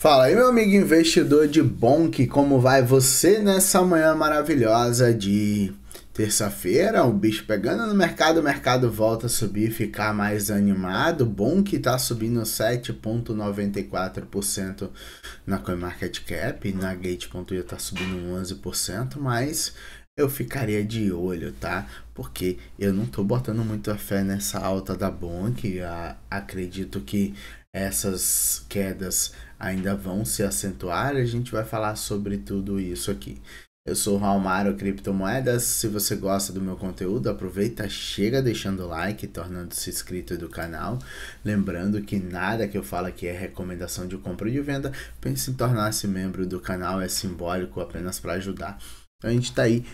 Fala aí, meu amigo investidor de Bonk, como vai você nessa manhã maravilhosa de terça-feira? O bicho pegando no mercado, o mercado volta a subir, ficar mais animado. Bonk está subindo 7,94% na CoinMarketCap, na Gate.io está subindo 11%, mas eu ficaria de olho, tá? Porque eu não tô botando muita fé nessa alta da Bonk. Acredito que essas quedas ainda vão se acentuar. A gente vai falar sobre tudo isso aqui. Eu sou o Raulmaro Criptomoedas. Se você gosta do meu conteúdo, aproveita, chega deixando o like, tornando-se inscrito do canal. Lembrando que nada que eu falo aqui é recomendação de compra e de venda. Pense em tornar-se membro do canal, é simbólico apenas para ajudar. Então, a gente está aí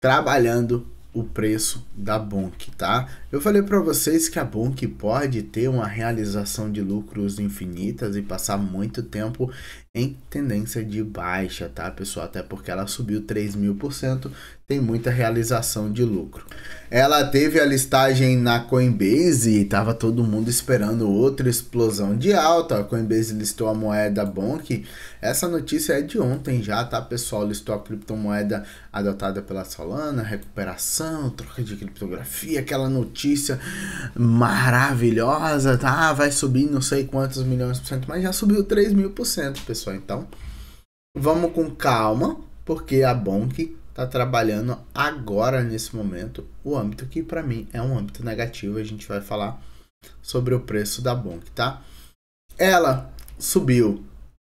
trabalhando o preço da Bonk, tá? Eu falei para vocês que a Bonk pode ter uma realização de lucros infinitas e passar muito tempo em tendência de baixa, tá pessoal? Até porque ela subiu 3 mil por cento, tem muita realização de lucro. Ela teve a listagem na Coinbase e estava todo mundo esperando outra explosão de alta. A Coinbase listou a moeda Bonk. Essa notícia é de ontem já, tá pessoal? Listou a criptomoeda adotada pela Solana, recuperação, troca de criptografia, aquela notícia maravilhosa, tá? Vai subir não sei quantos milhões por cento, mas já subiu 3 mil por cento, pessoal pessoal. Então, vamos com calma, porque a Bonk está trabalhando agora, nesse momento, o âmbito que para mim é um âmbito negativo. A gente vai falar sobre o preço da Bonk, tá? Ela subiu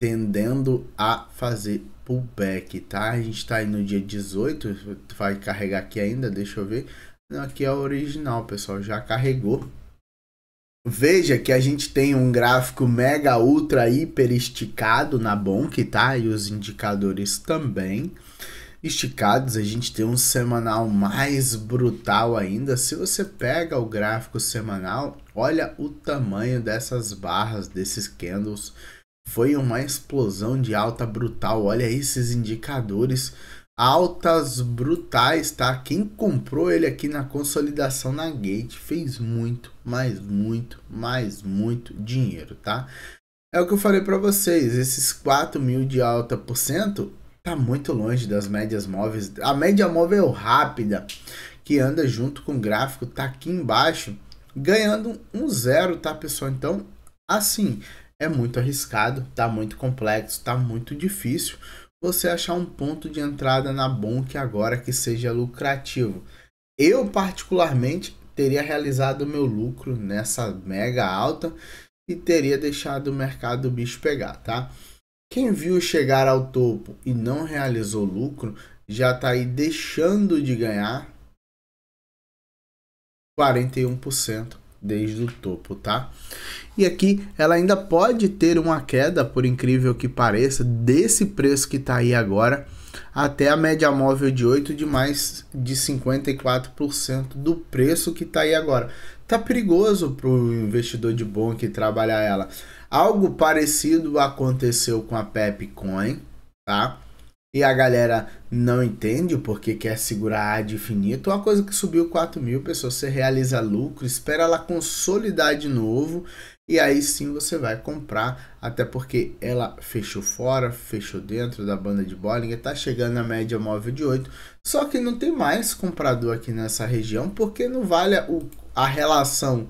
tendendo a fazer pullback, tá? A gente tá aí no dia 18, vai carregar aqui ainda, deixa eu ver. Não, aqui é o original, pessoal, já carregou. Veja que a gente tem um gráfico mega, ultra, hiper esticado na Bonk, tá? E os indicadores também esticados. A gente tem um semanal mais brutal ainda. Se você pega o gráfico semanal, olha o tamanho dessas barras, desses candles foi uma explosão de alta brutal. Olha esses indicadores. Altas brutais, tá? Quem comprou ele aqui na consolidação na Gate fez muito, mais muito, mais muito dinheiro, tá? É o que eu falei para vocês, esses 4 mil de alta por cento tá muito longe das médias móveis. A média móvel rápida, que anda junto com o gráfico, tá aqui embaixo, ganhando um zero, tá pessoal? Então, assim, é muito arriscado, está muito complexo, está muito difícil você achar um ponto de entrada na Bonk agora que seja lucrativo. Eu, particularmente, teria realizado meu lucro nessa mega alta e teria deixado o mercado bicho pegar, tá? Quem viu chegar ao topo e não realizou lucro já está aí deixando de ganhar 41% desde o topo, tá? E aqui ela ainda pode ter uma queda, por incrível que pareça, desse preço que está aí agora até a média móvel de 8 de mais de 54% do preço que está aí agora. Tá perigoso para o investidor de bom que trabalhar ela. Algo parecido aconteceu com a Pepcoin, tá? e a galera não entende o porquê quer é segurar de infinito, é uma coisa que subiu 4 mil pessoas, você realiza lucro, espera ela consolidar de novo e aí sim você vai comprar, até porque ela fechou fora, fechou dentro da banda de Bollinger, está chegando na média móvel de 8, só que não tem mais comprador aqui nessa região porque não vale a, a relação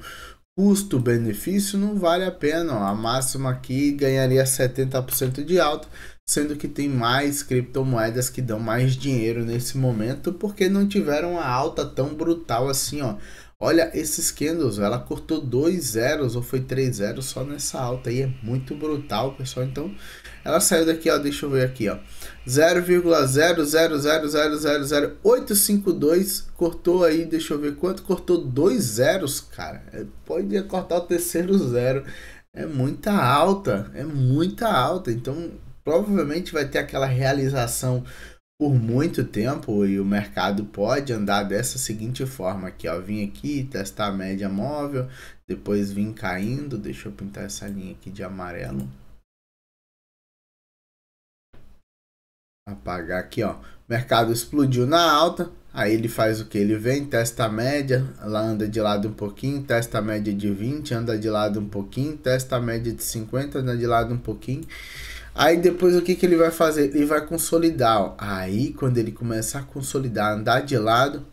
custo-benefício, não vale a pena, ó. a máxima aqui ganharia 70% de alta, sendo que tem mais criptomoedas que dão mais dinheiro nesse momento porque não tiveram a alta tão brutal assim, ó. Olha esses candles, ela cortou dois zeros ou foi três zeros só nessa alta aí, é muito brutal, pessoal. Então, ela saiu daqui, ó, deixa eu ver aqui, ó. 0,000000852 cortou aí, deixa eu ver quanto, cortou dois zeros, cara. É, Pode cortar o terceiro zero. É muita alta, é muita alta. Então, provavelmente vai ter aquela realização por muito tempo e o mercado pode andar dessa seguinte forma aqui, ó, vim aqui testar a média móvel, depois vim caindo, deixa eu pintar essa linha aqui de amarelo. Apagar aqui, ó. mercado explodiu na alta, aí ele faz o que? Ele vem, testa a média, lá anda de lado um pouquinho, testa a média de 20, anda de lado um pouquinho, testa a média de 50, anda de lado um pouquinho Aí depois o que, que ele vai fazer? Ele vai consolidar. Ó. Aí quando ele começar a consolidar, andar de lado,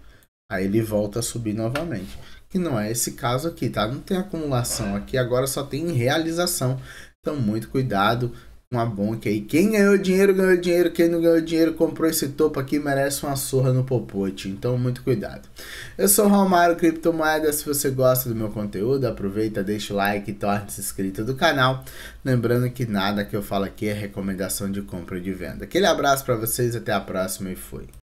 aí ele volta a subir novamente. Que não é esse caso aqui, tá? Não tem acumulação aqui, agora só tem realização. Então muito cuidado uma bonk aí. Quem ganhou dinheiro, ganhou dinheiro. Quem não ganhou dinheiro, comprou esse topo aqui, merece uma surra no popote. Então, muito cuidado. Eu sou o Romário Criptomoedas. Se você gosta do meu conteúdo, aproveita, deixa o like e torne-se inscrito do canal. Lembrando que nada que eu falo aqui é recomendação de compra ou de venda. Aquele abraço para vocês, até a próxima e fui.